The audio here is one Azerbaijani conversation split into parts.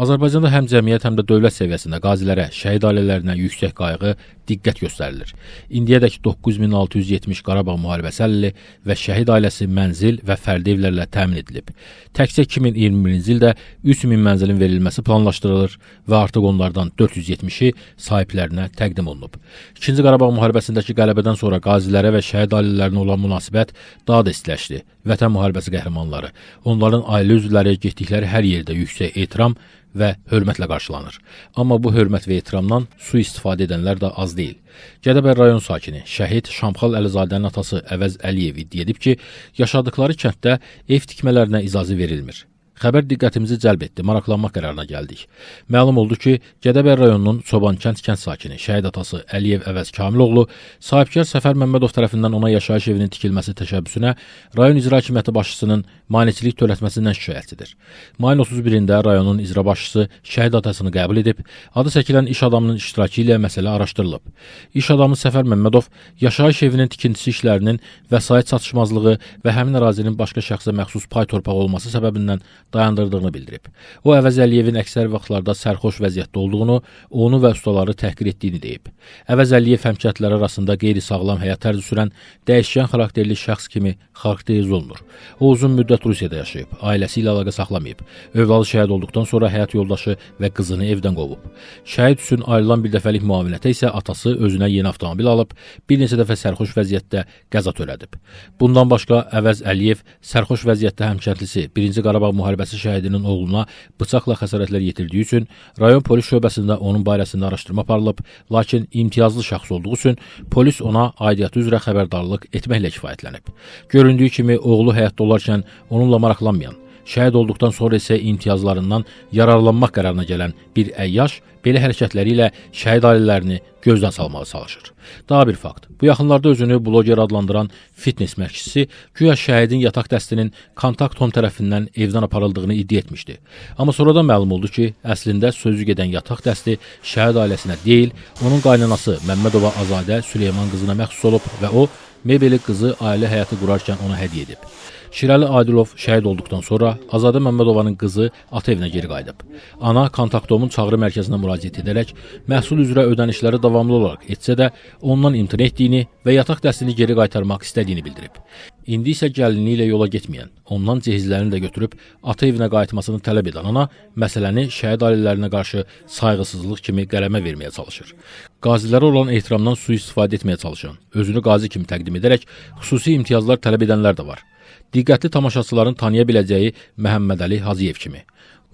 Azərbaycanda həm cəmiyyət, həm də dövlət səviyyəsində qazilərə, şəhid ailələrinə yüksək qayğı, diqqət göstərilir. İndiyədək 9670 Qarabağ müharibəsi əlili və şəhid ailəsi mənzil və fərdi evlərlə təmin edilib. Təkcə 2021-ci ildə 3000 mənzilin verilməsi planlaşdırılır və artıq onlardan 470-i sahiblərinə təqdim olunub. İkinci Qarabağ müharibəsindəki qələbədən sonra qazilərə və şəhid ailələrinə olan münasibət daha da istiləşdi. Vətən müharibəsi qəhrəmanları, onların ailə üzvləri getdikləri hər yerdə yüksək ehtiram və hörmətlə qarşılanır. Amma bu hörmət və ehtiramdan su istifadə edənlər də az deyil. Gədəbəy rayon sakini, şəhid Şamxal Əlizadənin atası Əvəz Əliyev iddia edib ki, yaşadıkları kənddə ev tikmələrinə icazə verilmir. Xəbər diqqətimizi cəlb etdi, maraqlanmaq qərarına gəldik. Məlum oldu ki, Gədəbəy rayonunun Çobankənd kənd sakini, şəhid atası Əliyev Əvəz Kamiloğlu sahibkar Səfər Məmmədov tərəfindən ona yaşayış evinin tikilməsi təşəbbüsünə rayon icra hakimiyyəti başçısının maneçilik törətməsindən şikayətçidir. Mayın 31-də rayonun icra başçısı şəhid atasını qəbul edib, adı çəkilən iş adamının iştirakı ilə məsələ araşdırılıb. İş adamı Səfər Məmmədov yaşayış evinin tikintisi işlərinin vəsait çatışmazlığı və həmin ərazinin başqa şəxsə məxsus pay torpaq olması səbəbindən dayandırdığını bildirib. O, Əvəz Əliyevin əksər vaxtlarda sərxoş vəziyyətdə olduğunu, onu və ustaları təhqir etdiyini deyib. Əvəz Əliyev həmkətlər arasında qeyri-sağlam həyat tərzi sürən dəyişkən xarakterli şəxs kimi xarakteriz olunur. O, uzun müddət Rusiyada yaşayıb, ailəsi ilə əlaqə saxlamayıb. Övladı şəhid olduqdan sonra həyat yoldaşı və qızını evdən qovub. Şəhid üçün ayrılan bir dəfəlik müavinətə isə atası özünə yeni avtomobil alıb, bir neçə dəfə sərxoş vəziyyətdə qəza törədib. Bundan başqa Əvəz Əliyev sərxoş vəziyyətdə həmkəntlisi 1-ci Qarabağ müharibəsi müharibəsi şəhidinin oğluna bıçaqla xəsarətlər yetirdiyi üçün rayon polis şöbəsində onun barəsində araşdırma aparılıb, lakin imtiyazlı şəxs olduğu üçün polis ona aidiyyatı üzrə xəbərdarlıq etməklə kifayətlənib. Göründüyü kimi oğlu həyatda olarkən onunla maraqlanmayan Şəhid olduqdan sonra isə imtiyazlarından yararlanmaq qərarına gələn bir əyyaş belə hərəkətləri ilə şəhid ailələrini gözdən salmağa çalışır. Daha bir fakt. Bu yaxınlarda özünü bloger adlandıran fitness məşqçisi güya şəhidin yataq dəstinin kontakt home tərəfindən evdən aparıldığını iddia etmişdi. Amma sonradan məlum oldu ki, əslində sözü gedən yataq dəsti şəhid ailəsinə deyil, onun qaynanası Məmmədova Azadə Süleyman qızına məxsus olub və o Mebeli qızı ailə həyatı qurarkən ona hədiyyə edib. Şirəli Adilov şəhid olduqdan sonra Azadə Məmmədovanın qızı ata evinə geri qayıdıb. Ana Kontaktomun çağrı mərkəzinə müraciət edərək məhsul üzrə ödənişləri davamlı olaraq etsə də, ondan imtina etdiyini və yataq dəstini geri qaytarmaq istədiyini bildirib. İndi isə gəlinliyi ilə yola getməyən, ondan cehizlərini də götürüb ata evinə qayıtmasını tələb edən ana məsələni şəhid ailələrinə qarşı sayğısızlıq kimi qələmə verməyə çalışır. Qazilərə olan ehtiramdan sui-istifadə etməyə çalışan, özünü qazi kimi təqdim edərək xüsusi imtiyazlar tələb edənlər də var. Diqqətli tamaşaçıların tanıya biləcəyi Məhəmmədəli Hacıyev kimi.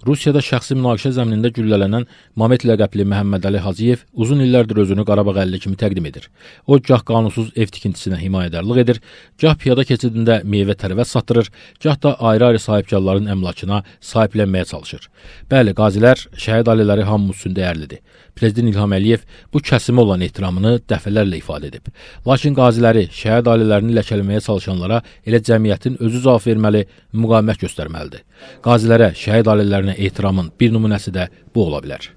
Rusiyada şəxsi münaqişə zəminində güllələnən Mamet ləqəbli Məhəmməd Əli Hacıyev uzun illərdir özünü Qarabağ əlli kimi təqdim edir. O gah qanunsuz ev tikintisinə himayədarlıq edir, gah piyada keçidində meyvə tərvət satdırır, gah da ayrı-ayrı sahibkarların əmlakına sahiblənməyə çalışır. Bəli, qazilər, şəhid ailələri hamımız üçün dəyərlidir. Prezident İlham Əliyev bu kəsimə olan ehtiramını dəfələrlə ifadə edib. Lakin qaziləri, şəhid ailələrini ləkələməyə çalışanlara elə cəmiyyətin özü cavab verməli, müqavimət göstərməlidir. Qazilərə, şəhid ailələrinə sənədlərinə ehtiramın bir nümunəsi də bu ola bilər.